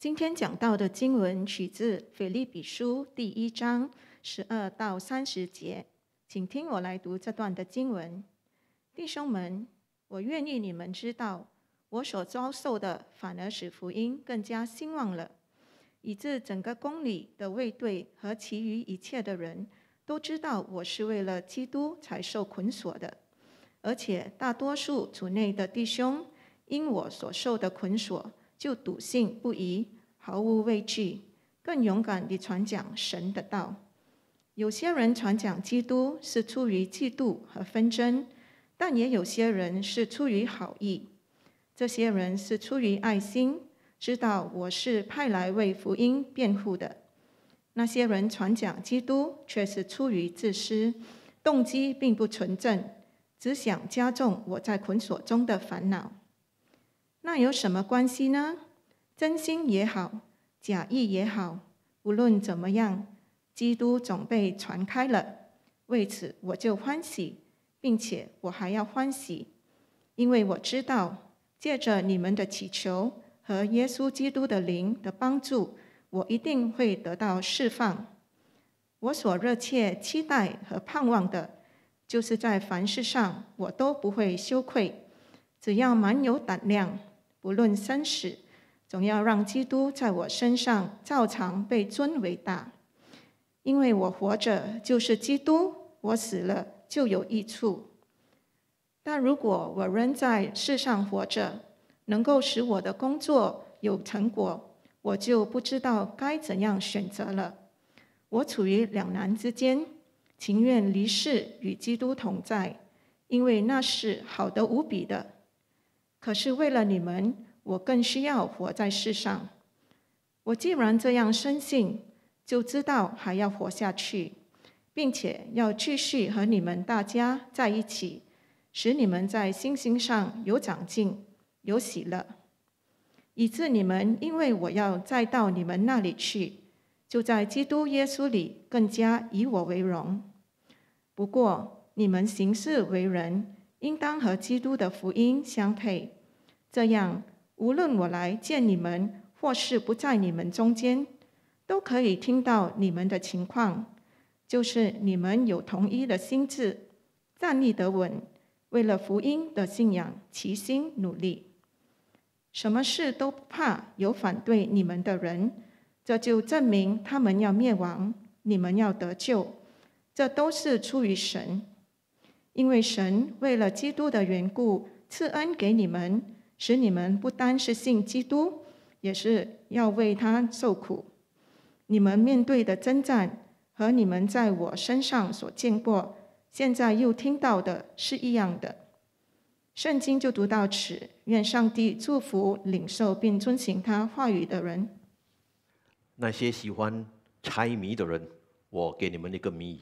今天讲到的经文取自《腓立比书》第一章十二到三十节，请听我来读这段的经文。弟兄们，我愿意你们知道，我所遭受的反而使福音更加兴旺了，以致整个宫里的卫队和其余一切的人都知道我是为了基督才受捆锁的，而且大多数主内的弟兄因我所受的捆锁。就笃信不疑，毫无畏惧，更勇敢地传讲神的道。有些人传讲基督是出于嫉妒和纷争，但也有些人是出于好意。这些人是出于爱心，知道我是派来为福音辩护的。那些人传讲基督却是出于自私，动机并不纯正，只想加重我在捆锁中的烦恼。那有什么关系呢？真心也好，假意也好，无论怎么样，基督总被传开了。为此，我就欢喜，并且我还要欢喜，因为我知道，借着你们的祈求和耶稣基督的灵的帮助，我一定会得到释放。我所热切期待和盼望的，就是在凡事上我都不会羞愧，只要蛮有胆量。不论生死，总要让基督在我身上照常被尊为大，因为我活着就是基督，我死了就有益处。但如果我仍在世上活着，能够使我的工作有成果，我就不知道该怎样选择了。我处于两难之间，情愿离世与基督同在，因为那是好的无比的。可是为了你们，我更需要活在世上。我既然这样深信，就知道还要活下去，并且要继续和你们大家在一起，使你们在信心上有长进，有喜乐，以致你们因为我要再到你们那里去，就在基督耶稣里更加以我为荣。不过你们行事为人。应当和基督的福音相配，这样无论我来见你们，或是不在你们中间，都可以听到你们的情况。就是你们有统一的心智，站立得稳，为了福音的信仰齐心努力，什么事都不怕。有反对你们的人，这就证明他们要灭亡，你们要得救，这都是出于神。因为神为了基督的缘故赐恩给你们，使你们不单是信基督，也是要为他受苦。你们面对的征战和你们在我身上所见过、现在又听到的是一样的。圣经就读到此，愿上帝祝福领受并遵行他话语的人。那些喜欢猜谜的人，我给你们一个谜语：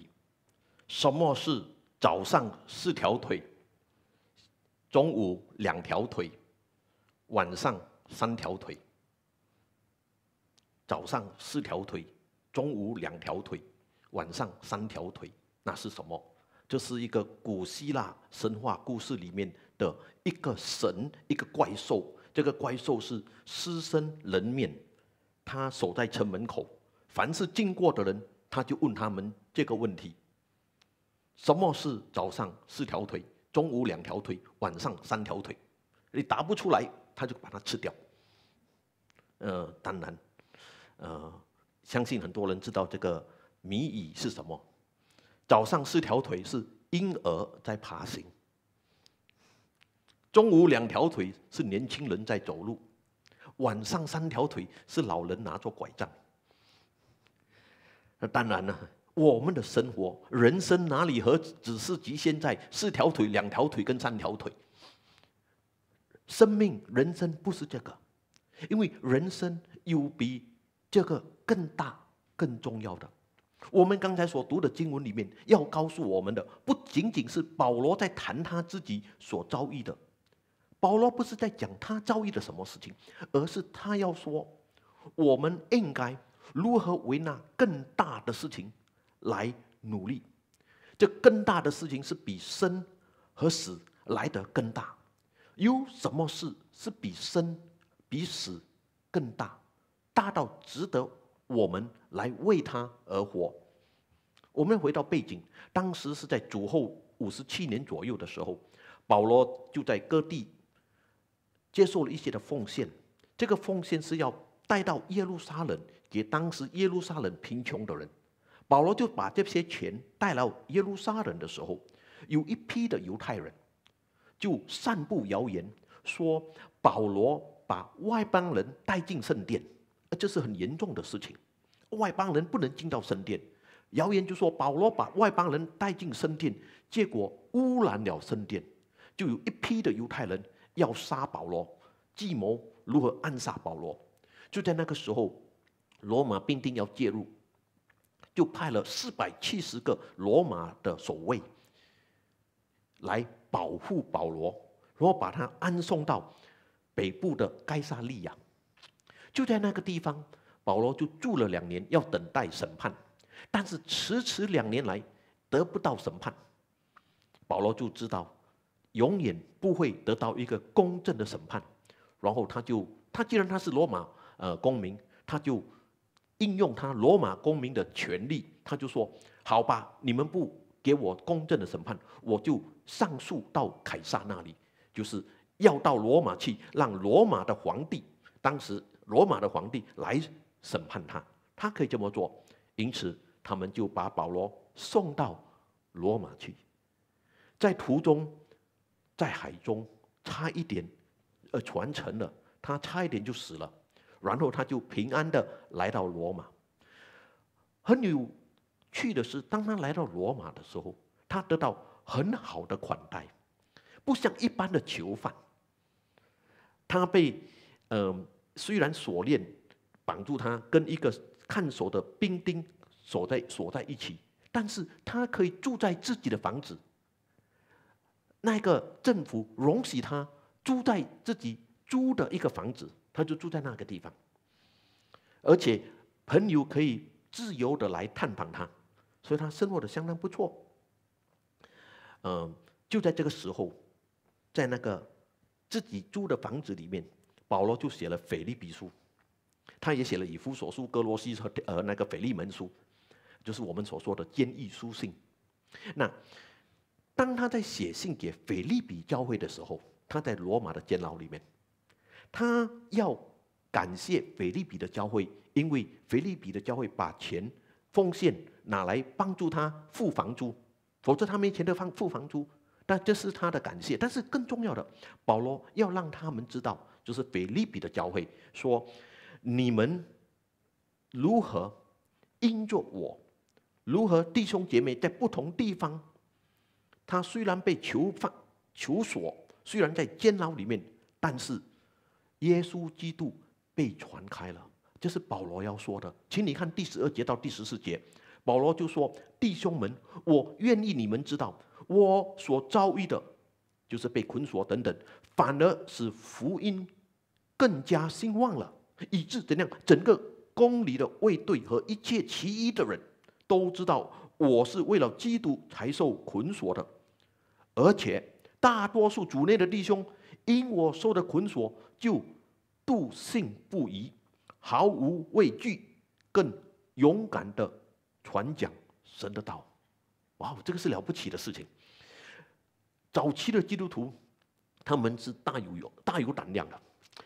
什么是？早上四条腿，中午两条腿，晚上三条腿。早上四条腿，中午两条腿，晚上三条腿，那是什么？这是一个古希腊神话故事里面的一个神，一个怪兽。这个怪兽是狮身人面，他守在城门口，凡是经过的人，他就问他们这个问题。什么是早上四条腿，中午两条腿，晚上三条腿？你答不出来，他就把它吃掉。呃，当然，呃，相信很多人知道这个谜语是什么：早上四条腿是婴儿在爬行，中午两条腿是年轻人在走路，晚上三条腿是老人拿着拐杖。那当然了。我们的生活、人生哪里和只是局限在四条腿、两条腿跟三条腿？生命、人生不是这个，因为人生有比这个更大、更重要的。我们刚才所读的经文里面，要告诉我们的不仅仅是保罗在谈他自己所遭遇的，保罗不是在讲他遭遇的什么事情，而是他要说我们应该如何为那更大的事情。来努力，这更大的事情是比生和死来得更大。有什么事是比生比死更大，大到值得我们来为他而活？我们回到背景，当时是在主后五十七年左右的时候，保罗就在各地接受了一些的奉献。这个奉献是要带到耶路撒冷，给当时耶路撒冷贫穷的人。保罗就把这些钱带到耶路撒冷的时候，有一批的犹太人就散布谣言，说保罗把外邦人带进圣殿，这是很严重的事情。外邦人不能进到圣殿，谣言就说保罗把外邦人带进圣殿，结果污染了圣殿，就有一批的犹太人要杀保罗，计谋如何暗杀保罗？就在那个时候，罗马兵丁要介入。就派了四百七十个罗马的守卫来保护保罗，然后把他安送到北部的盖萨利亚。就在那个地方，保罗就住了两年，要等待审判。但是，迟迟两年来得不到审判，保罗就知道永远不会得到一个公正的审判。然后，他就他既然他是罗马呃公民，他就。应用他罗马公民的权利，他就说：“好吧，你们不给我公正的审判，我就上诉到凯撒那里，就是要到罗马去，让罗马的皇帝，当时罗马的皇帝来审判他。他可以这么做。因此，他们就把保罗送到罗马去，在途中，在海中差一点呃船沉了，他差一点就死了。”然后他就平安的来到罗马。很有趣的是，当他来到罗马的时候，他得到很好的款待，不像一般的囚犯。他被，嗯，虽然锁链绑住他，跟一个看守的兵丁锁在锁在一起，但是他可以住在自己的房子。那个政府容许他住在自己租的一个房子。他就住在那个地方，而且朋友可以自由的来探访他，所以他生活的相当不错。嗯，就在这个时候，在那个自己租的房子里面，保罗就写了《腓立比书》，他也写了《以夫所书》、《哥罗西》和呃那个《腓利门书》，就是我们所说的监狱书信。那当他在写信给腓立比教会的时候，他在罗马的监牢里面。他要感谢菲利比的教会，因为菲利比的教会把钱奉献拿来帮助他付房租，否则他没钱的方付房租。但这是他的感谢。但是更重要的，保罗要让他们知道，就是菲利比的教会说：“你们如何因着我，如何弟兄姐妹在不同地方，他虽然被囚犯囚锁，虽然在监牢里面，但是。”耶稣基督被传开了，这是保罗要说的。请你看第十二节到第十四节，保罗就说：“弟兄们，我愿意你们知道，我所遭遇的，就是被捆锁等等，反而使福音更加兴旺了。以致怎样，整个宫里的卫队和一切其余的人都知道，我是为了基督才受捆锁的。而且大多数主内的弟兄因我受的捆锁。”就笃信不疑，毫无畏惧，更勇敢的传讲神的道。哇，这个是了不起的事情。早期的基督徒，他们是大有勇、大有胆量的。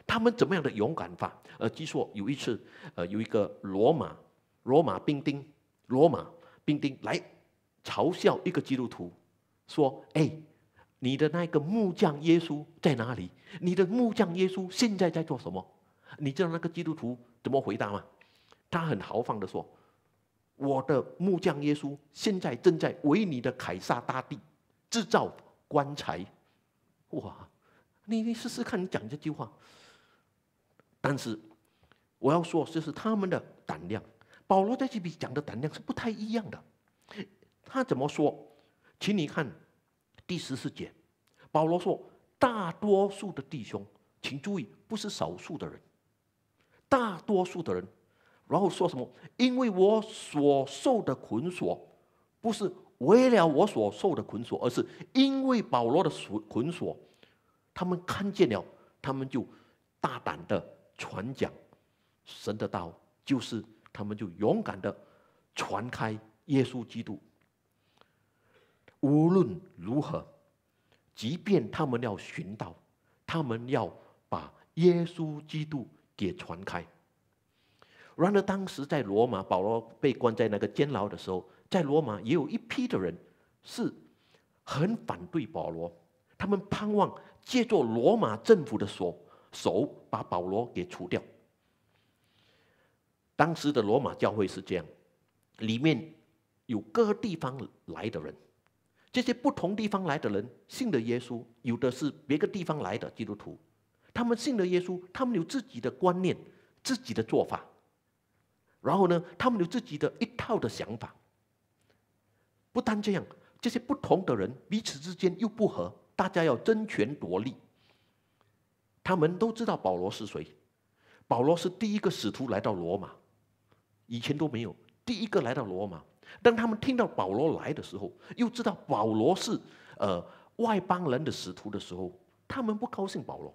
他们怎么样的勇敢法？呃，据说有一次，呃，有一个罗马罗马兵丁，罗马兵丁来嘲笑一个基督徒，说：“哎，你的那个木匠耶稣在哪里？”你的木匠耶稣现在在做什么？你知道那个基督徒怎么回答吗？他很豪放的说：“我的木匠耶稣现在正在为你的凯撒大帝制造棺材。”哇！你你试试看你讲这句话。但是我要说，这是他们的胆量。保罗在这里讲的胆量是不太一样的。他怎么说？请你看第十四节，保罗说。大多数的弟兄，请注意，不是少数的人，大多数的人，然后说什么？因为我所受的捆锁，不是为了我所受的捆锁，而是因为保罗的捆捆锁，他们看见了，他们就大胆的传讲神的道，就是他们就勇敢的传开耶稣基督。无论如何。即便他们要寻到，他们要把耶稣基督给传开。然而，当时在罗马，保罗被关在那个监牢的时候，在罗马也有一批的人是很反对保罗，他们盼望借助罗马政府的锁手把保罗给除掉。当时的罗马教会是这样，里面有各地方来的人。这些不同地方来的人信的耶稣，有的是别个地方来的基督徒，他们信的耶稣，他们有自己的观念、自己的做法，然后呢，他们有自己的一套的想法。不单这样，这些不同的人彼此之间又不和，大家要争权夺利。他们都知道保罗是谁，保罗是第一个使徒来到罗马，以前都没有，第一个来到罗马。当他们听到保罗来的时候，又知道保罗是呃外邦人的使徒的时候，他们不高兴保罗。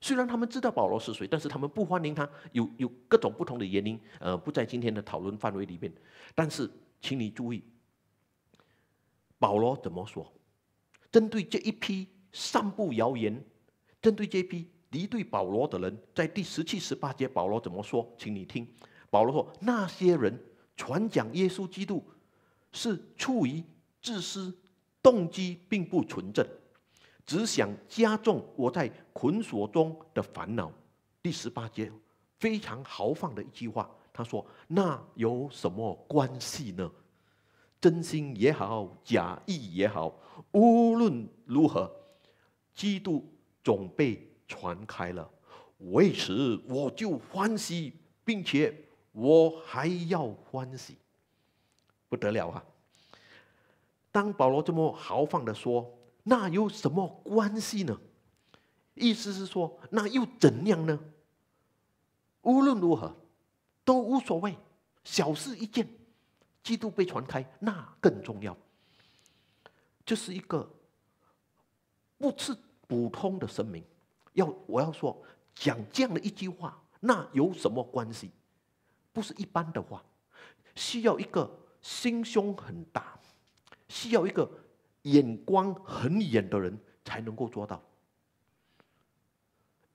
虽然他们知道保罗是谁，但是他们不欢迎他。有有各种不同的原因，呃，不在今天的讨论范围里面。但是，请你注意，保罗怎么说？针对这一批散布谣言、针对这批敌对保罗的人，在第十七、十八节，保罗怎么说？请你听，保罗说：“那些人。”传讲耶稣基督是出于自私，动机并不纯正，只想加重我在捆锁中的烦恼。第十八节非常豪放的一句话，他说：“那有什么关系呢？真心也好，假意也好，无论如何，基督总被传开了。为此，我就欢喜，并且。”我还要欢喜，不得了啊！当保罗这么豪放的说：“那有什么关系呢？”意思是说：“那又怎样呢？”无论如何，都无所谓，小事一件。基督被传开，那更重要。这是一个不吃普通的生明。要我要说，讲这样的一句话，那有什么关系？不是一般的话，需要一个心胸很大，需要一个眼光很远的人才能够做到。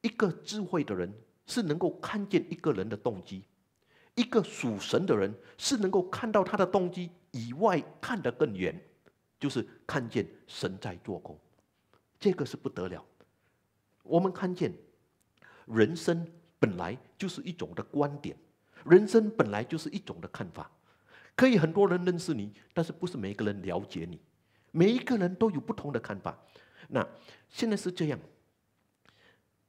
一个智慧的人是能够看见一个人的动机，一个属神的人是能够看到他的动机以外看得更远，就是看见神在做工，这个是不得了。我们看见，人生本来就是一种的观点。人生本来就是一种的看法，可以很多人认识你，但是不是每一个人了解你。每一个人都有不同的看法。那现在是这样，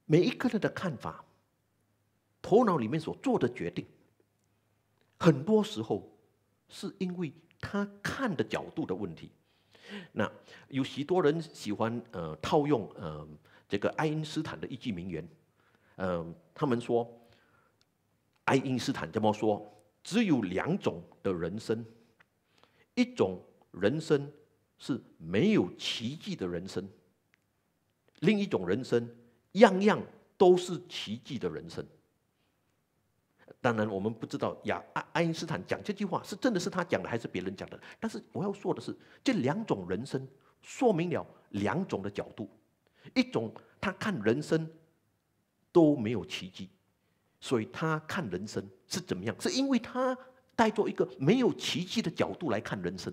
每一个人的看法，头脑里面所做的决定，很多时候是因为他看的角度的问题。那有许多人喜欢呃套用呃这个爱因斯坦的一句名言，呃，他们说。爱因斯坦这么说：，只有两种的人生，一种人生是没有奇迹的人生，另一种人生样样都是奇迹的人生。当然，我们不知道呀，爱爱因斯坦讲这句话是真的是他讲的，还是别人讲的。但是我要说的是，这两种人生说明了两种的角度，一种他看人生都没有奇迹。所以他看人生是怎么样，是因为他带着一个没有奇迹的角度来看人生；，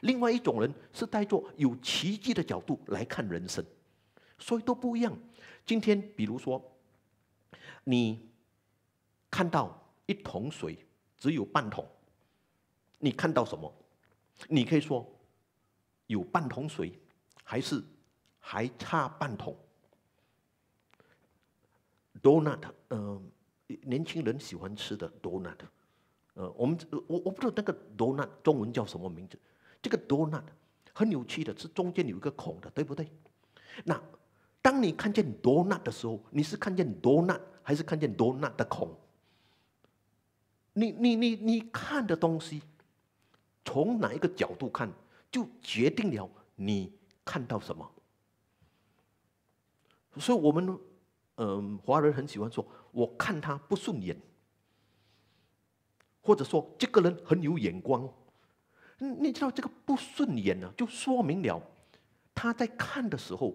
另外一种人是带着有奇迹的角度来看人生，所以都不一样。今天，比如说，你看到一桶水只有半桶，你看到什么？你可以说有半桶水，还是还差半桶？Donut，嗯。年轻人喜欢吃的 donut，呃，我们我我不知道那个 donut 中文叫什么名字，这个 donut 很有趣的，是中间有一个孔的，对不对？那当你看见 donut 的时候，你是看见 donut 还是看见 donut 的孔？你你你你看的东西，从哪一个角度看，就决定了你看到什么。所以我们嗯，华人很喜欢说。我看他不顺眼，或者说这个人很有眼光，你知道这个不顺眼呢，就说明了他在看的时候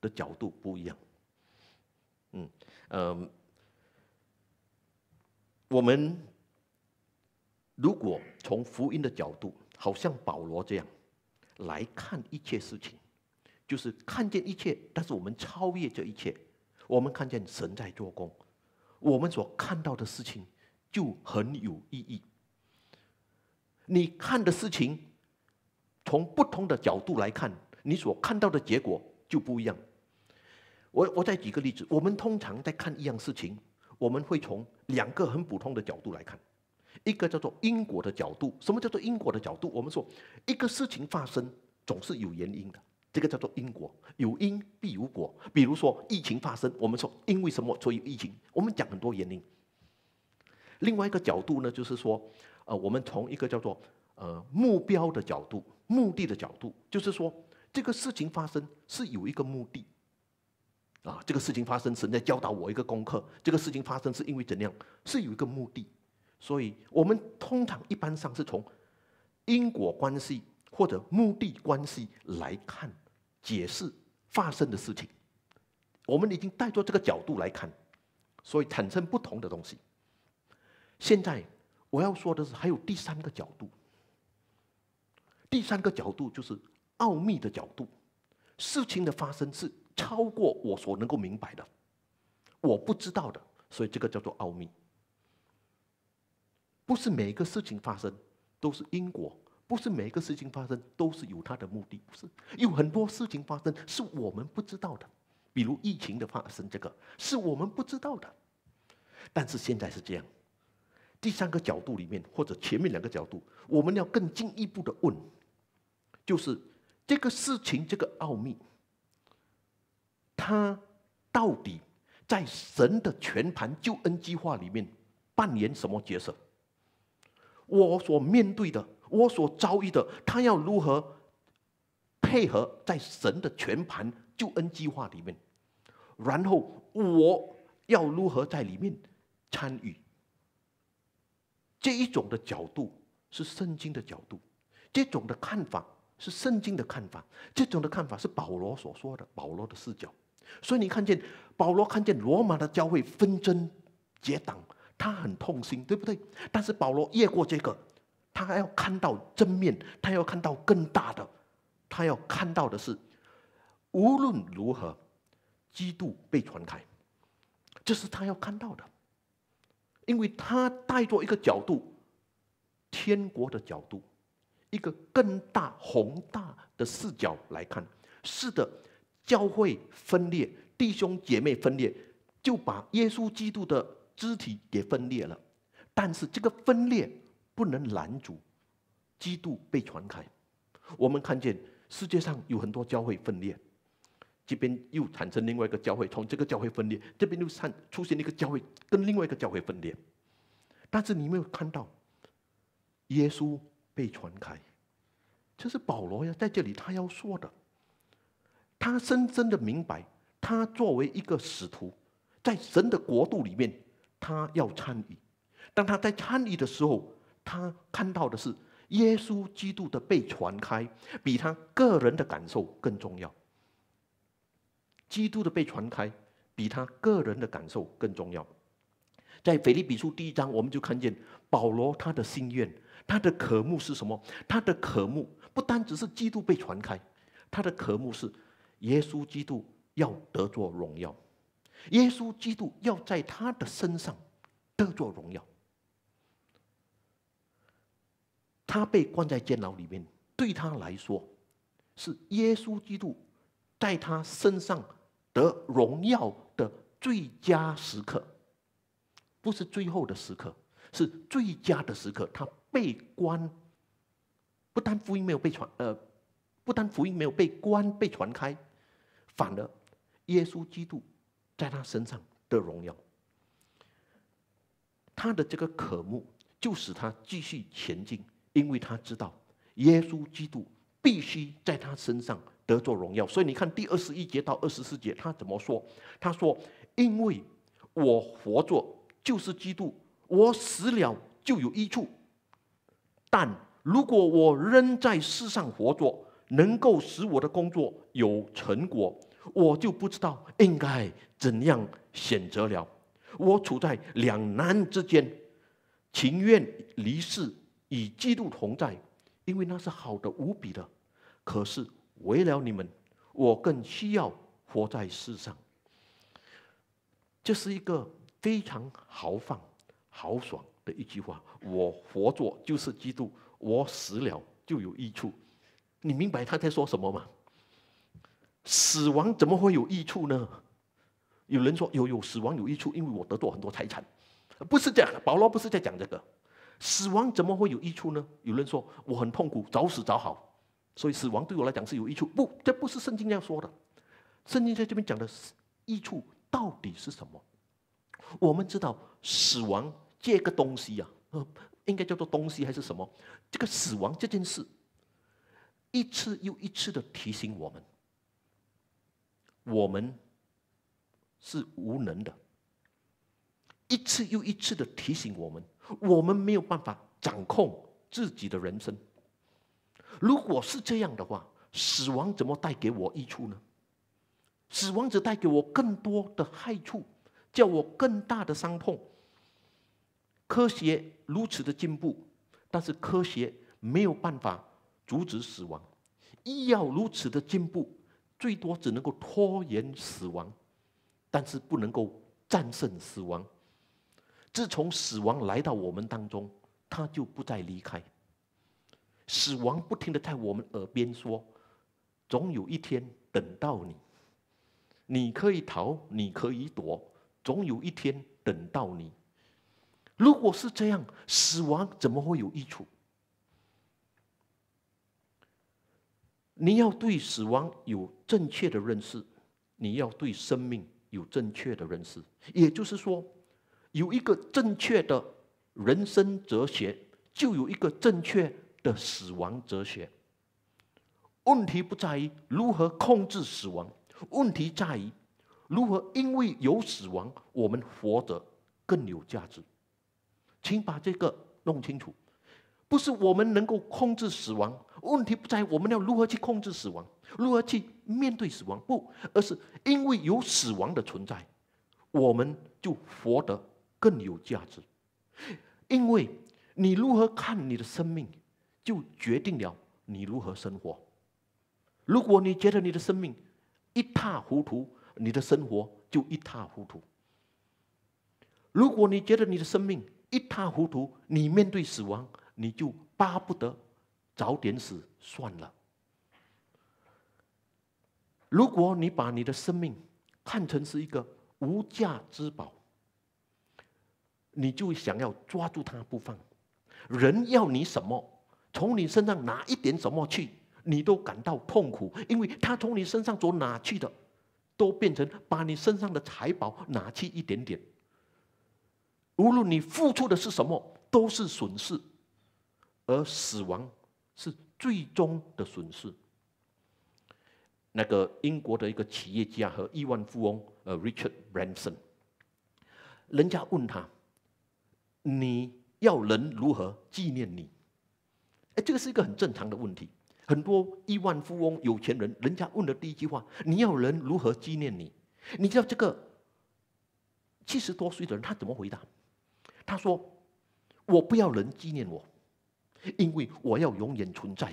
的角度不一样。嗯，呃，我们如果从福音的角度，好像保罗这样来看一切事情，就是看见一切，但是我们超越这一切，我们看见神在做工。我们所看到的事情就很有意义。你看的事情，从不同的角度来看，你所看到的结果就不一样。我我再举个例子，我们通常在看一样事情，我们会从两个很普通的角度来看，一个叫做因果的角度。什么叫做因果的角度？我们说，一个事情发生总是有原因的。这个叫做因果，有因必有果。比如说疫情发生，我们说因为什么所以疫情？我们讲很多原因。另外一个角度呢，就是说，呃，我们从一个叫做呃目标的角度、目的的角度，就是说这个事情发生是有一个目的啊。这个事情发生神在教导我一个功课。这个事情发生是因为怎样？是有一个目的。所以我们通常一般上是从因果关系或者目的关系来看。解释发生的事情，我们已经带着这个角度来看，所以产生不同的东西。现在我要说的是，还有第三个角度。第三个角度就是奥秘的角度，事情的发生是超过我所能够明白的，我不知道的，所以这个叫做奥秘。不是每一个事情发生都是因果。不是每一个事情发生都是有它的目的，不是有很多事情发生是我们不知道的，比如疫情的发生，这个是我们不知道的。但是现在是这样。第三个角度里面，或者前面两个角度，我们要更进一步的问，就是这个事情这个奥秘，它到底在神的全盘救恩计划里面扮演什么角色？我所面对的。我所遭遇的，他要如何配合在神的全盘救恩计划里面？然后我要如何在里面参与？这一种的角度是圣经的角度，这种的看法是圣经的看法，这种的看法是保罗所说的保罗的视角。所以你看见保罗看见罗马的教会纷争结党，他很痛心，对不对？但是保罗越过这个。他要看到正面，他要看到更大的，他要看到的是，无论如何，基督被传开，这是他要看到的，因为他带着一个角度，天国的角度，一个更大宏大的视角来看。是的，教会分裂，弟兄姐妹分裂，就把耶稣基督的肢体给分裂了，但是这个分裂。不能拦阻基督被传开。我们看见世界上有很多教会分裂，这边又产生另外一个教会，从这个教会分裂，这边又产出现一个教会，跟另外一个教会分裂。但是你没有看到耶稣被传开，这是保罗呀，在这里他要说的。他深深的明白，他作为一个使徒，在神的国度里面，他要参与。当他在参与的时候，他看到的是耶稣基督的被传开，比他个人的感受更重要。基督的被传开，比他个人的感受更重要。在腓立比书第一章，我们就看见保罗他的心愿，他的渴慕是什么？他的渴慕不单只是基督被传开，他的渴慕是耶稣基督要得作荣耀，耶稣基督要在他的身上得作荣耀。他被关在监牢里面，对他来说，是耶稣基督在他身上得荣耀的最佳时刻，不是最后的时刻，是最佳的时刻。他被关，不但福音没有被传，呃，不但福音没有被关被传开，反而耶稣基督在他身上得荣耀，他的这个渴慕就使他继续前进。因为他知道，耶稣基督必须在他身上得做荣耀，所以你看第二十一节到二十四节，他怎么说？他说：“因为我活着就是基督，我死了就有益处；但如果我仍在世上活着，能够使我的工作有成果，我就不知道应该怎样选择了。我处在两难之间，情愿离世。”与基督同在，因为那是好的无比的。可是为了你们，我更需要活在世上。这是一个非常豪放、豪爽的一句话：我活着就是基督，我死了就有益处。你明白他在说什么吗？死亡怎么会有益处呢？有人说：“有有死亡有益处，因为我得到很多财产。”不是这样，保罗不是在讲这个。死亡怎么会有益处呢？有人说我很痛苦，早死早好，所以死亡对我来讲是有益处。不，这不是圣经要说的。圣经在这边讲的益处到底是什么？我们知道死亡这个东西呀，呃，应该叫做东西还是什么？这个死亡这件事，一次又一次的提醒我们，我们是无能的，一次又一次的提醒我们。我们没有办法掌控自己的人生。如果是这样的话，死亡怎么带给我益处呢？死亡只带给我更多的害处，叫我更大的伤痛。科学如此的进步，但是科学没有办法阻止死亡；医药如此的进步，最多只能够拖延死亡，但是不能够战胜死亡。自从死亡来到我们当中，他就不再离开。死亡不停的在我们耳边说：“总有一天等到你，你可以逃，你可以躲，总有一天等到你。”如果是这样，死亡怎么会有益处？你要对死亡有正确的认识，你要对生命有正确的认识，也就是说。有一个正确的人生哲学，就有一个正确的死亡哲学。问题不在于如何控制死亡，问题在于如何因为有死亡，我们活得更有价值。请把这个弄清楚，不是我们能够控制死亡，问题不在于我们要如何去控制死亡，如何去面对死亡，不，而是因为有死亡的存在，我们就活得。更有价值，因为你如何看你的生命，就决定了你如何生活。如果你觉得你的生命一塌糊涂，你的生活就一塌糊涂。如果你觉得你的生命一塌糊涂，你面对死亡，你就巴不得早点死算了。如果你把你的生命看成是一个无价之宝，你就想要抓住他不放，人要你什么，从你身上拿一点什么去，你都感到痛苦，因为他从你身上走哪去的，都变成把你身上的财宝拿去一点点。无论你付出的是什么，都是损失，而死亡是最终的损失。那个英国的一个企业家和亿万富翁，呃，Richard Branson，人家问他。你要人如何纪念你？哎，这个是一个很正常的问题。很多亿万富翁、有钱人，人家问的第一句话：“你要人如何纪念你？”你知道这个七十多岁的人他怎么回答？他说：“我不要人纪念我，因为我要永远存在。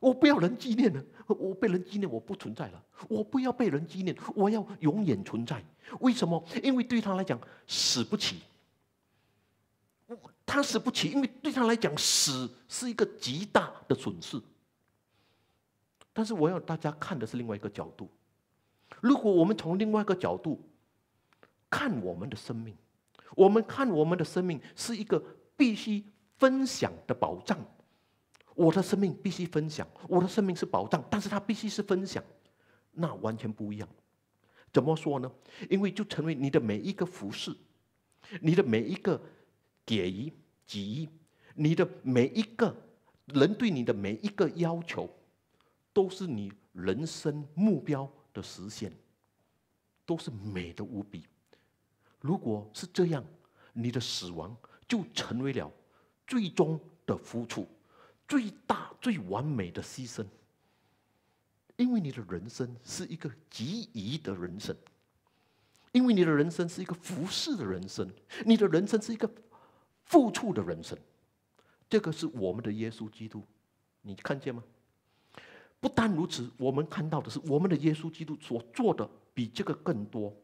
我不要人纪念了，我被人纪念我不存在了。我不要被人纪念，我要永远存在。为什么？因为对他来讲，死不起。”他死不起，因为对他来讲，死是一个极大的损失。但是我要大家看的是另外一个角度。如果我们从另外一个角度看我们的生命，我们看我们的生命是一个必须分享的宝藏。我的生命必须分享，我的生命是宝藏，但是它必须是分享，那完全不一样。怎么说呢？因为就成为你的每一个服饰，你的每一个。给予给予，你的每一个人对你的每一个要求，都是你人生目标的实现，都是美的无比。如果是这样，你的死亡就成为了最终的付出，最大最完美的牺牲。因为你的人生是一个给予的人生，因为你的人生是一个服侍的人生，你的人生是一个。付出的人生，这个是我们的耶稣基督，你看见吗？不单如此，我们看到的是我们的耶稣基督所做的比这个更多。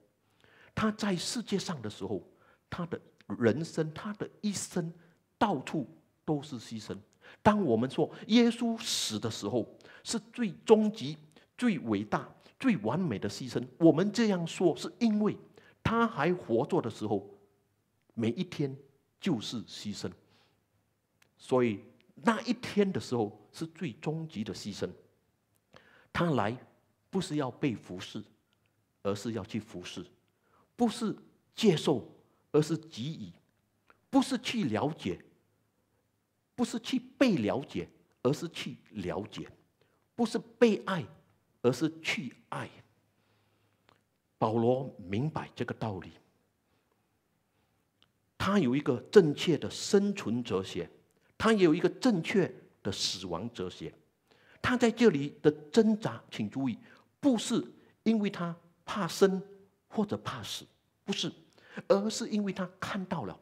他在世界上的时候，他的人生，他的一生，到处都是牺牲。当我们说耶稣死的时候，是最终极、最伟大、最完美的牺牲。我们这样说，是因为他还活着的时候，每一天。就是牺牲，所以那一天的时候是最终极的牺牲。他来不是要被服侍，而是要去服侍；不是接受，而是给予；不是去了解，不是去被了解，而是去了解；不是被爱，而是去爱。保罗明白这个道理。他有一个正确的生存哲学，他也有一个正确的死亡哲学。他在这里的挣扎，请注意，不是因为他怕生或者怕死，不是，而是因为他看到了，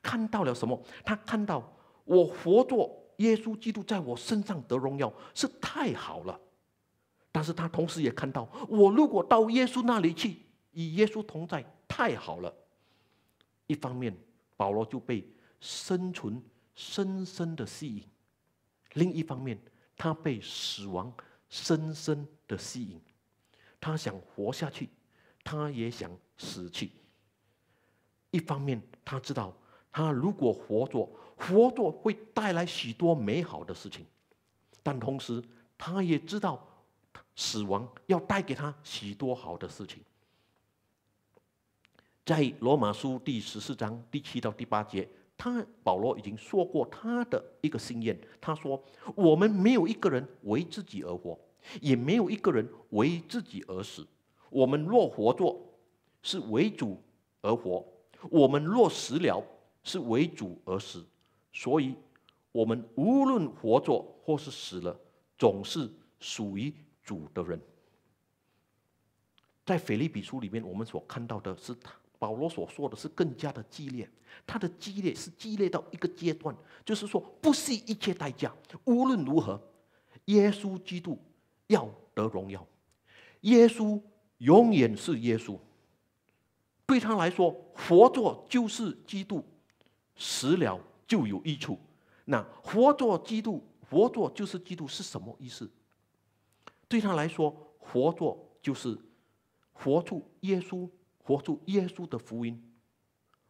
看到了什么？他看到我活着，耶稣基督在我身上得荣耀是太好了，但是他同时也看到，我如果到耶稣那里去与耶稣同在，太好了。一方面。保罗就被生存深深的吸引，另一方面，他被死亡深深的吸引。他想活下去，他也想死去。一方面，他知道他如果活着，活着会带来许多美好的事情；但同时，他也知道死亡要带给他许多好的事情。在罗马书第十四章第七到第八节，他保罗已经说过他的一个心愿。他说：“我们没有一个人为自己而活，也没有一个人为自己而死。我们若活着，是为主而活；我们若死了，是为主而死。所以，我们无论活着或是死了，总是属于主的人。”在腓立比书里面，我们所看到的是他。保罗所说的是更加的激烈，他的激烈是激烈到一个阶段，就是说不惜一切代价，无论如何，耶稣基督要得荣耀，耶稣永远是耶稣。对他来说，活作就是基督，死了就有益处。那活作基督，活作就是基督是什么意思？对他来说，活作就是活出耶稣。活出耶稣的福音，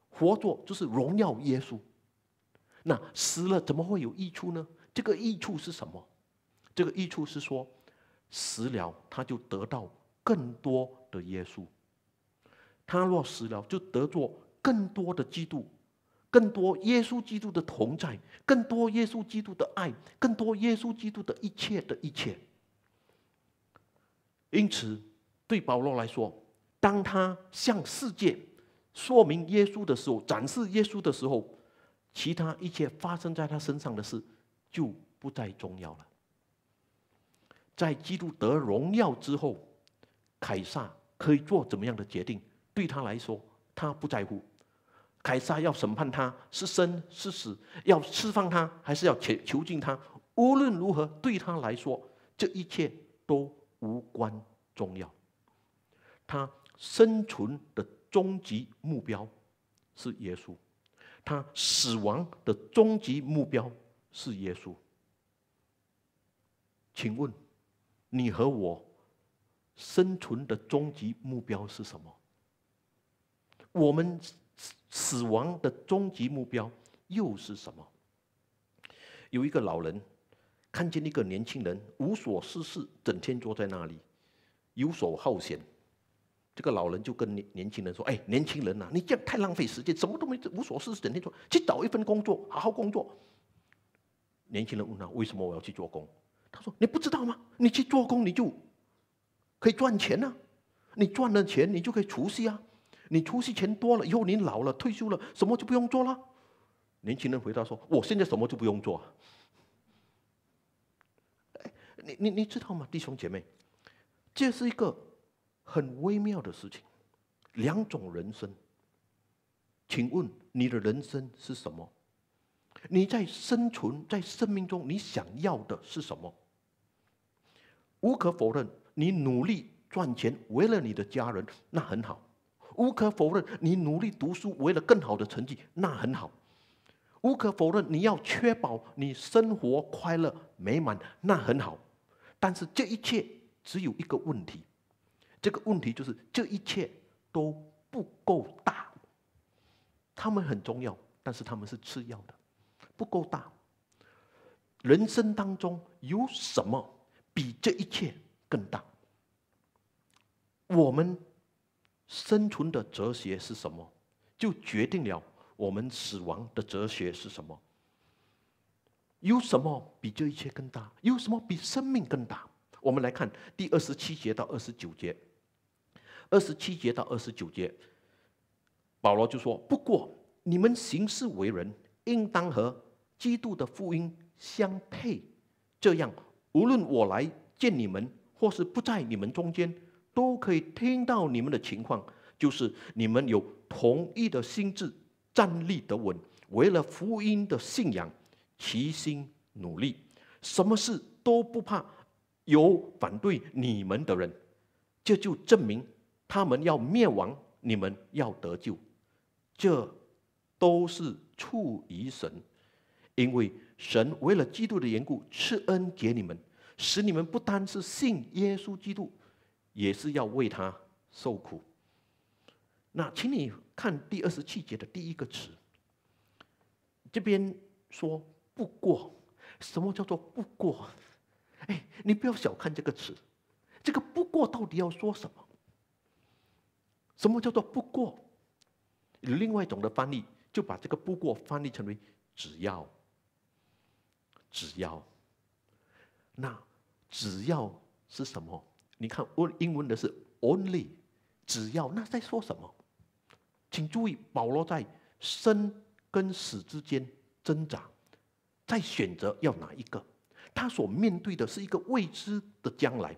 活作就是荣耀耶稣。那死了怎么会有益处呢？这个益处是什么？这个益处是说，死了他就得到更多的耶稣。他若死了，就得做更多的基督，更多耶稣基督的同在，更多耶稣基督的爱，更多耶稣基督的一切的一切。因此，对保罗来说。当他向世界说明耶稣的时候，展示耶稣的时候，其他一切发生在他身上的事就不再重要了。在基督得荣耀之后，凯撒可以做怎么样的决定？对他来说，他不在乎。凯撒要审判他是生是死，要释放他还是要囚囚禁他？无论如何，对他来说，这一切都无关重要。他。生存的终极目标是耶稣，他死亡的终极目标是耶稣。请问，你和我生存的终极目标是什么？我们死亡的终极目标又是什么？有一个老人看见一个年轻人无所事事，整天坐在那里游手好闲。这个老人就跟年年轻人说：“哎，年轻人呐，你这样太浪费时间，什么都没无所事事，整天做去找一份工作，好好工作。”年轻人问他：“为什么我要去做工？”他说：“你不知道吗？你去做工，你就可以赚钱呐。你赚了钱，你就可以储蓄啊。你储蓄钱多了，以后你老了退休了，什么就不用做了。”年轻人回答说：“我现在什么就不用做。”哎，你你你知道吗，弟兄姐妹，这是一个。很微妙的事情，两种人生。请问你的人生是什么？你在生存在生命中，你想要的是什么？无可否认，你努力赚钱为了你的家人，那很好；无可否认，你努力读书为了更好的成绩，那很好；无可否认，你要确保你生活快乐美满，那很好。但是这一切只有一个问题。这个问题就是这一切都不够大，他们很重要，但是他们是次要的，不够大。人生当中有什么比这一切更大？我们生存的哲学是什么，就决定了我们死亡的哲学是什么。有什么比这一切更大？有什么比生命更大？我们来看第二十七节到二十九节。二十七节到二十九节，保罗就说：“不过你们行事为人，应当和基督的福音相配。这样，无论我来见你们，或是不在你们中间，都可以听到你们的情况。就是你们有统一的心智，站立得稳，为了福音的信仰，齐心努力，什么事都不怕。有反对你们的人，这就证明。”他们要灭亡，你们要得救，这都是出于神，因为神为了基督的缘故，赐恩给你们，使你们不单是信耶稣基督，也是要为他受苦。那请你看第二十七节的第一个词，这边说不过，什么叫做不过？哎，你不要小看这个词，这个不过到底要说什么？什么叫做不过？有另外一种的翻译，就把这个“不过”翻译成为“只要”。只要，那“只要”是什么？你看，我英文的是 “only”，只要那在说什么？请注意，保罗在生跟死之间挣扎，在选择要哪一个。他所面对的是一个未知的将来。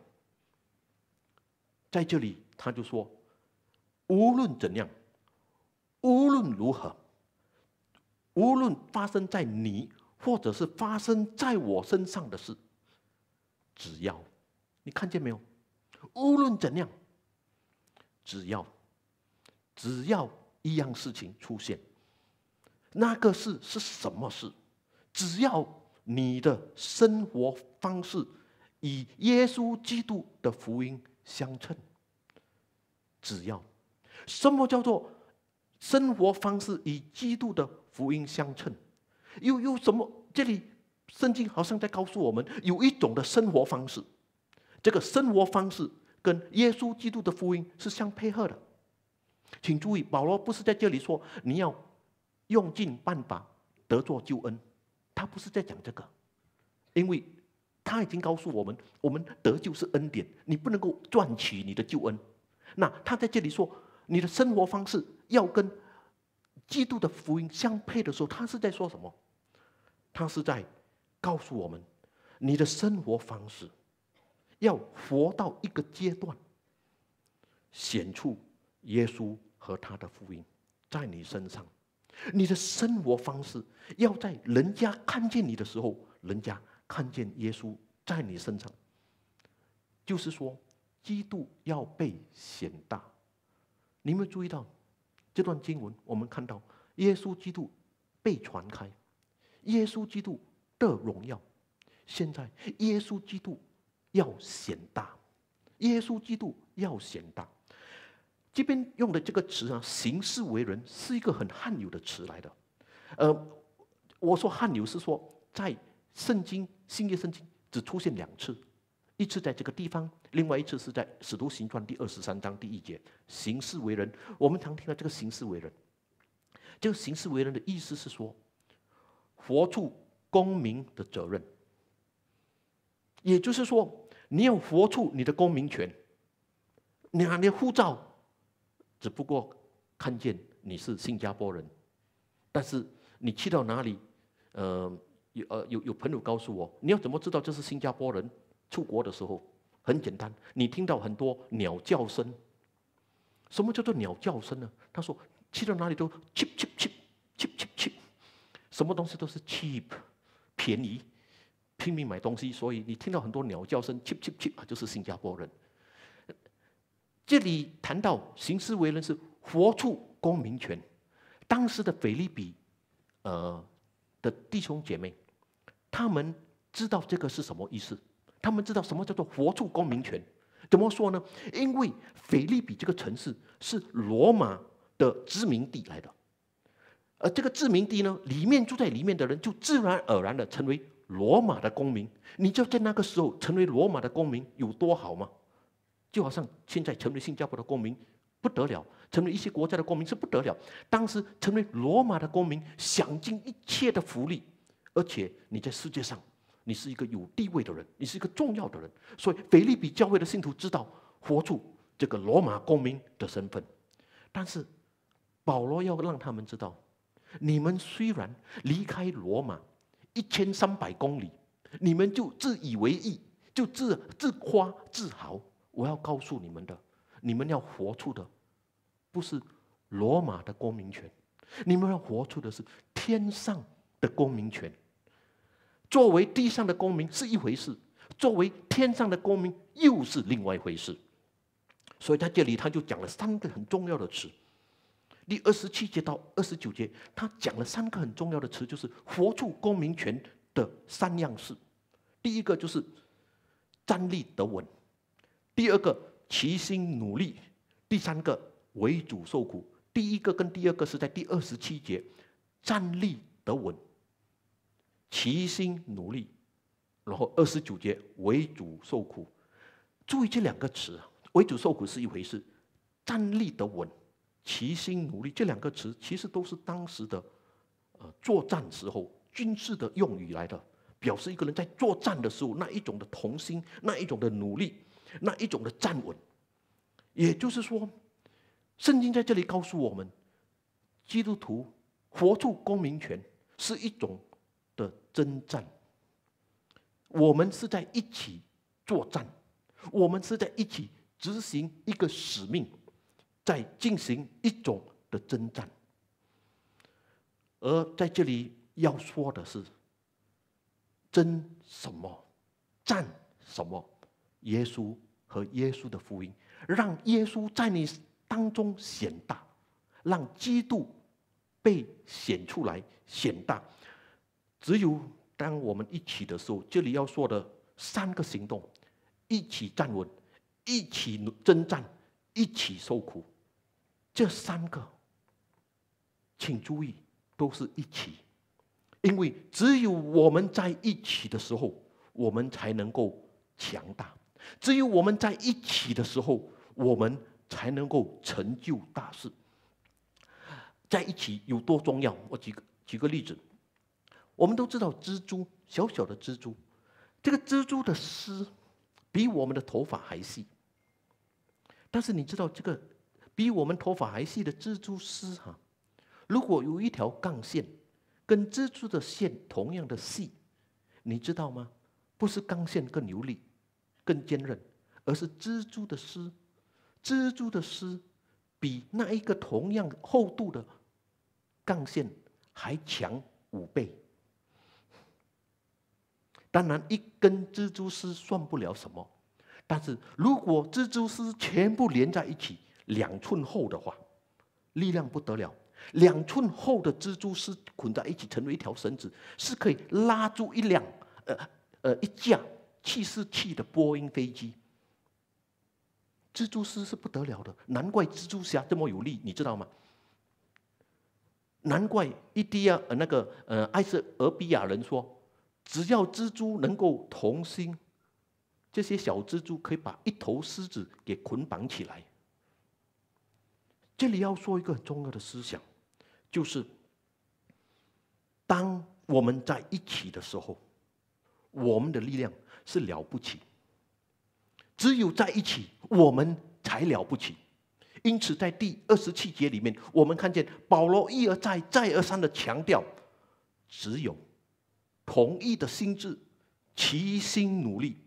在这里，他就说。无论怎样，无论如何，无论发生在你或者是发生在我身上的事，只要你看见没有，无论怎样，只要只要一样事情出现，那个事是什么事？只要你的生活方式与耶稣基督的福音相称，只要。什么叫做生活方式与基督的福音相称？又有什么？这里圣经好像在告诉我们，有一种的生活方式，这个生活方式跟耶稣基督的福音是相配合的。请注意，保罗不是在这里说你要用尽办法得做救恩，他不是在讲这个，因为他已经告诉我们，我们得救是恩典，你不能够赚取你的救恩。那他在这里说。你的生活方式要跟基督的福音相配的时候，他是在说什么？他是在告诉我们，你的生活方式要活到一个阶段，显出耶稣和他的福音在你身上。你的生活方式要在人家看见你的时候，人家看见耶稣在你身上。就是说，基督要被显大。你有没有注意到这段经文？我们看到耶稣基督被传开，耶稣基督的荣耀，现在耶稣基督要显大，耶稣基督要显大。这边用的这个词啊，“行事为人”是一个很罕有的词来的。呃，我说“罕有”是说在圣经新约圣经只出现两次。一次在这个地方，另外一次是在《使徒行传》第二十三章第一节“行事为人”。我们常听到这个“行事为人”，这个“行事为人”的意思是说，佛处公民的责任，也就是说，你有佛处你的公民权，你拿的护照，只不过看见你是新加坡人，但是你去到哪里，呃，有呃有有朋友告诉我，你要怎么知道这是新加坡人？出国的时候很简单，你听到很多鸟叫声。什么叫做鸟叫声呢？他说，去到哪里都 cheap cheap cheap cheap cheap，什么东西都是 cheap 便宜，拼命买东西，所以你听到很多鸟叫声 cheap cheap cheap，就是新加坡人。这里谈到行事为人是活出公民权，当时的菲利比，呃的弟兄姐妹，他们知道这个是什么意思。他们知道什么叫做活出公民权？怎么说呢？因为菲利比这个城市是罗马的殖民地来的，而这个殖民地呢，里面住在里面的人就自然而然的成为罗马的公民。你就在那个时候成为罗马的公民有多好吗？就好像现在成为新加坡的公民不得了，成为一些国家的公民是不得了。当时成为罗马的公民，享尽一切的福利，而且你在世界上。你是一个有地位的人，你是一个重要的人，所以腓利比教会的信徒知道活出这个罗马公民的身份。但是保罗要让他们知道，你们虽然离开罗马一千三百公里，你们就自以为意，就自自夸自豪。我要告诉你们的，你们要活出的不是罗马的公民权，你们要活出的是天上的公民权。作为地上的公民是一回事，作为天上的公民又是另外一回事。所以在这里，他就讲了三个很重要的词。第二十七节到二十九节，他讲了三个很重要的词，就是佛出公民权的三样事。第一个就是站立得稳，第二个齐心努力，第三个为主受苦。第一个跟第二个是在第二十七节，站立得稳。齐心努力，然后二十九节为主受苦，注意这两个词啊，“为主受苦”是一回事，“站立得稳”、“齐心努力”这两个词其实都是当时的呃作战时候军事的用语来的，表示一个人在作战的时候那一种的同心、那一种的努力、那一种的站稳。也就是说，圣经在这里告诉我们，基督徒活出公民权是一种。征战，我们是在一起作战，我们是在一起执行一个使命，在进行一种的征战。而在这里要说的是，争什么，战什么？耶稣和耶稣的福音，让耶稣在你当中显大，让基督被显出来显大。只有当我们一起的时候，这里要说的三个行动：一起站稳，一起征战，一起受苦。这三个，请注意，都是一起。因为只有我们在一起的时候，我们才能够强大；只有我们在一起的时候，我们才能够成就大事。在一起有多重要？我举个举个例子。我们都知道蜘蛛小小的蜘蛛，这个蜘蛛的丝比我们的头发还细。但是你知道这个比我们头发还细的蜘蛛丝哈，如果有一条杠线跟蜘蛛的线同样的细，你知道吗？不是钢线更有力、更坚韧，而是蜘蛛的丝，蜘蛛的丝比那一个同样厚度的杠线还强五倍。当然，一根蜘蛛丝算不了什么，但是如果蜘蛛丝全部连在一起，两寸厚的话，力量不得了。两寸厚的蜘蛛丝捆在一起成为一条绳子，是可以拉住一辆呃呃一架气势气的波音飞机。蜘蛛丝是不得了的，难怪蜘蛛侠这么有力，你知道吗？难怪伊迪亚那个呃埃塞俄比亚人说。只要蜘蛛能够同心，这些小蜘蛛可以把一头狮子给捆绑起来。这里要说一个很重要的思想，就是当我们在一起的时候，我们的力量是了不起。只有在一起，我们才了不起。因此，在第二十七节里面，我们看见保罗一而再、再而三的强调，只有。同意的心志，齐心努力。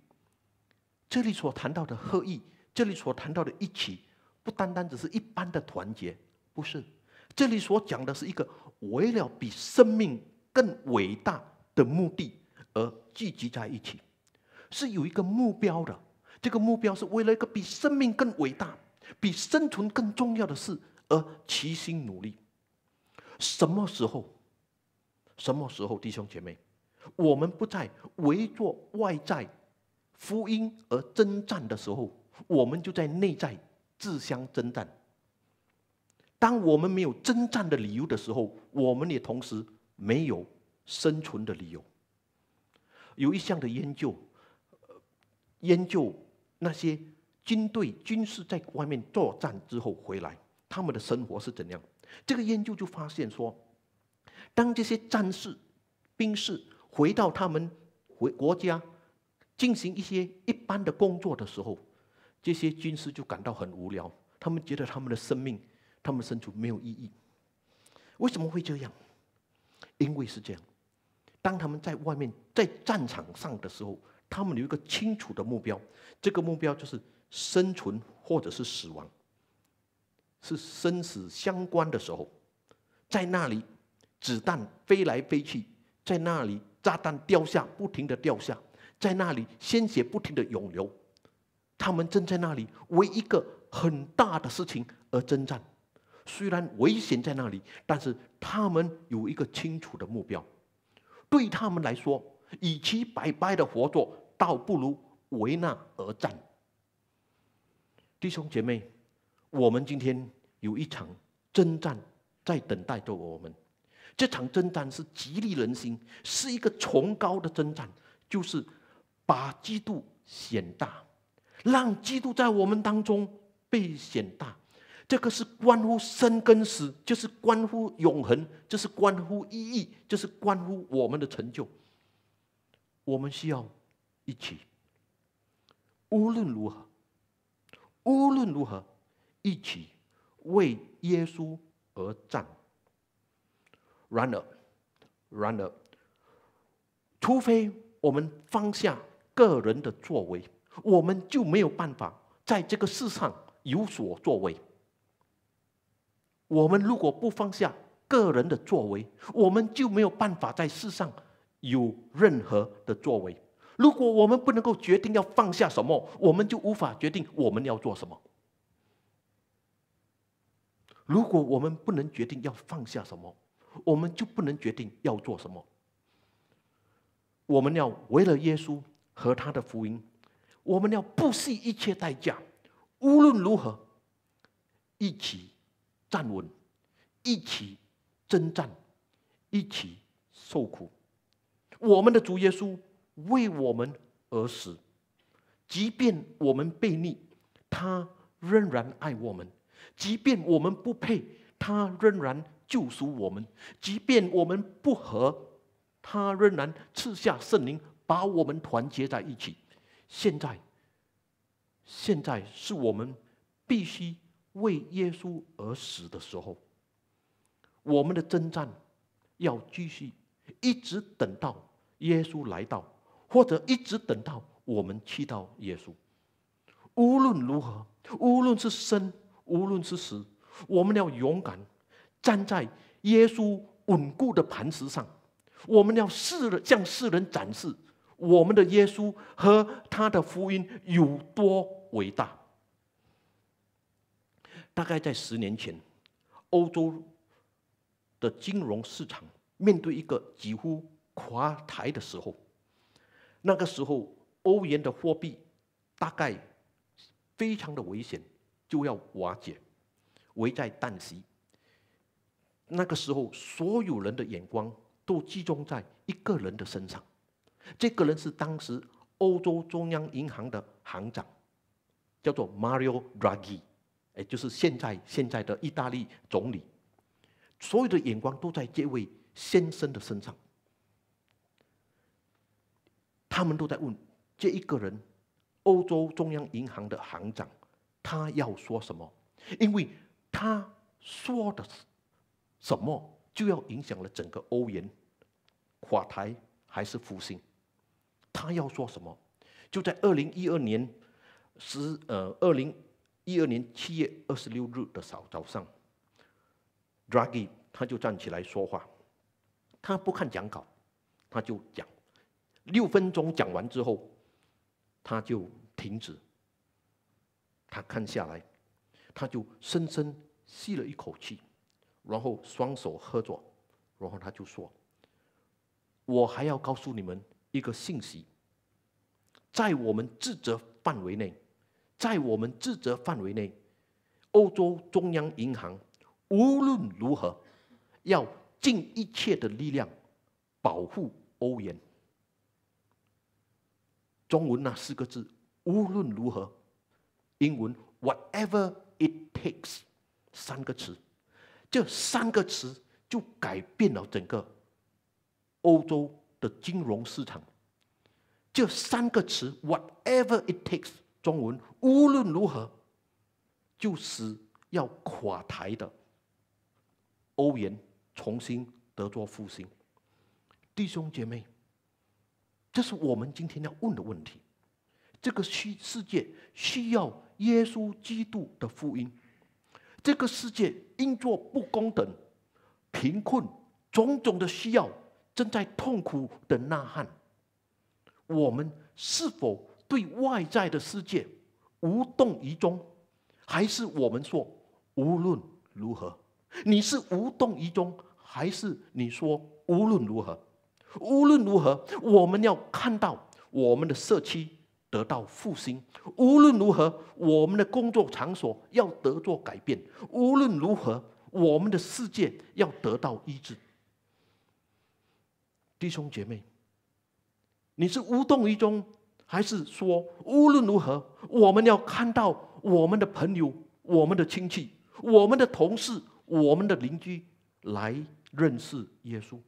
这里所谈到的“合意”，这里所谈到的“一起”，不单单只是一般的团结，不是。这里所讲的是一个为了比生命更伟大的目的而聚集在一起，是有一个目标的。这个目标是为了一个比生命更伟大、比生存更重要的事而齐心努力。什么时候？什么时候，弟兄姐妹？我们不再围坐外在福音而征战的时候，我们就在内在自相征战。当我们没有征战的理由的时候，我们也同时没有生存的理由。有一项的研究，研究那些军队军士在外面作战之后回来，他们的生活是怎样？这个研究就发现说，当这些战士兵士。回到他们回国家进行一些一般的工作的时候，这些军师就感到很无聊。他们觉得他们的生命，他们身处没有意义。为什么会这样？因为是这样。当他们在外面在战场上的时候，他们有一个清楚的目标，这个目标就是生存或者是死亡，是生死相关的时候，在那里，子弹飞来飞去，在那里。炸弹掉下，不停的掉下，在那里鲜血不停的涌流，他们正在那里为一个很大的事情而征战，虽然危险在那里，但是他们有一个清楚的目标，对他们来说，与其白白的活着，倒不如为难而战。弟兄姐妹，我们今天有一场征战在等待着我们。这场征战是激励人心，是一个崇高的征战，就是把基督显大，让基督在我们当中被显大。这个是关乎生跟死，就是关乎永恒，就是关乎意义，就是关乎我们的成就。我们需要一起，无论如何，无论如何，一起为耶稣而战。然而，然而，除非我们放下个人的作为，我们就没有办法在这个世上有所作为。我们如果不放下个人的作为，我们就没有办法在世上有任何的作为。如果我们不能够决定要放下什么，我们就无法决定我们要做什么。如果我们不能决定要放下什么，我们就不能决定要做什么。我们要为了耶稣和他的福音，我们要不惜一切代价，无论如何，一起站稳，一起征战，一起受苦。我们的主耶稣为我们而死，即便我们悖逆，他仍然爱我们；即便我们不配，他仍然。救赎我们，即便我们不和，他仍然赐下圣灵，把我们团结在一起。现在，现在是我们必须为耶稣而死的时候。我们的征战要继续，一直等到耶稣来到，或者一直等到我们去到耶稣。无论如何，无论是生，无论是死，我们要勇敢。站在耶稣稳固的磐石上，我们要世向世人展示我们的耶稣和他的福音有多伟大。大概在十年前，欧洲的金融市场面对一个几乎垮台的时候，那个时候欧元的货币大概非常的危险，就要瓦解，危在旦夕。那个时候，所有人的眼光都集中在一个人的身上。这个人是当时欧洲中央银行的行长，叫做 Mario Draghi，也就是现在现在的意大利总理。所有的眼光都在这位先生的身上，他们都在问这一个人——欧洲中央银行的行长，他要说什么？因为他说的是。什么就要影响了整个欧元垮台还是复兴？他要说什么？就在二零一二年十呃二零一二年七月二十六日的早早上，Draghi 他就站起来说话，他不看讲稿，他就讲六分钟讲完之后，他就停止。他看下来，他就深深吸了一口气。然后双手合着，然后他就说：“我还要告诉你们一个信息，在我们职责范围内，在我们职责范围内，欧洲中央银行无论如何要尽一切的力量保护欧元。”中文那四个字，无论如何；英文 whatever it takes，三个词。这三个词就改变了整个欧洲的金融市场。这三个词，whatever it takes，中文无论如何，就是要垮台的欧元重新得做复兴。弟兄姐妹，这是我们今天要问的问题。这个世世界需要耶稣基督的福音。这个世界因作不公等、贫困、种种的需要，正在痛苦的呐喊。我们是否对外在的世界无动于衷，还是我们说无论如何，你是无动于衷，还是你说无论如何？无论如何，我们要看到我们的社区。得到复兴。无论如何，我们的工作场所要得做改变。无论如何，我们的世界要得到医治。弟兄姐妹，你是无动于衷，还是说无论如何，我们要看到我们的朋友、我们的亲戚、我们的同事、我们的邻居来认识耶稣？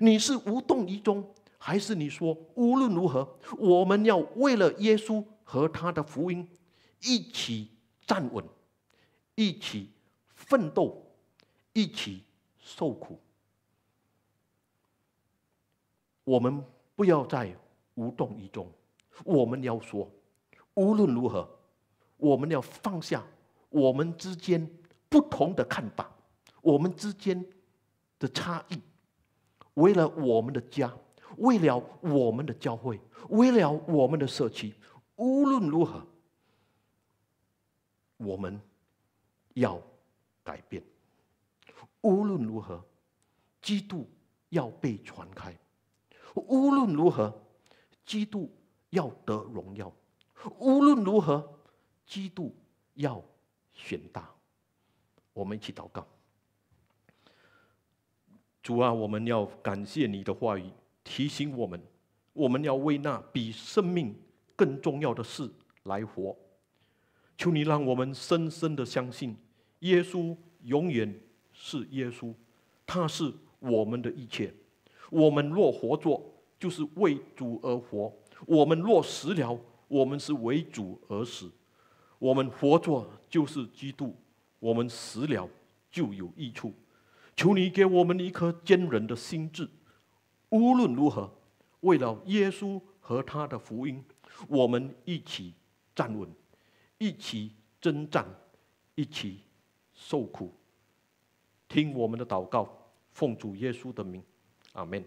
你是无动于衷？还是你说，无论如何，我们要为了耶稣和他的福音一起站稳，一起奋斗，一起受苦。我们不要再无动于衷。我们要说，无论如何，我们要放下我们之间不同的看法，我们之间的差异，为了我们的家。为了我们的教会，为了我们的社区，无论如何，我们要改变。无论如何，基督要被传开。无论如何，基督要得荣耀。无论如何，基督要显大。我们一起祷告。主啊，我们要感谢你的话语。提醒我们，我们要为那比生命更重要的事来活。求你让我们深深的相信，耶稣永远是耶稣，他是我们的一切。我们若活着，就是为主而活；我们若死了，我们是为主而死。我们活着就是基督，我们死了就有益处。求你给我们一颗坚韧的心智。无论如何，为了耶稣和他的福音，我们一起站稳，一起征战，一起受苦。听我们的祷告，奉主耶稣的名，阿门。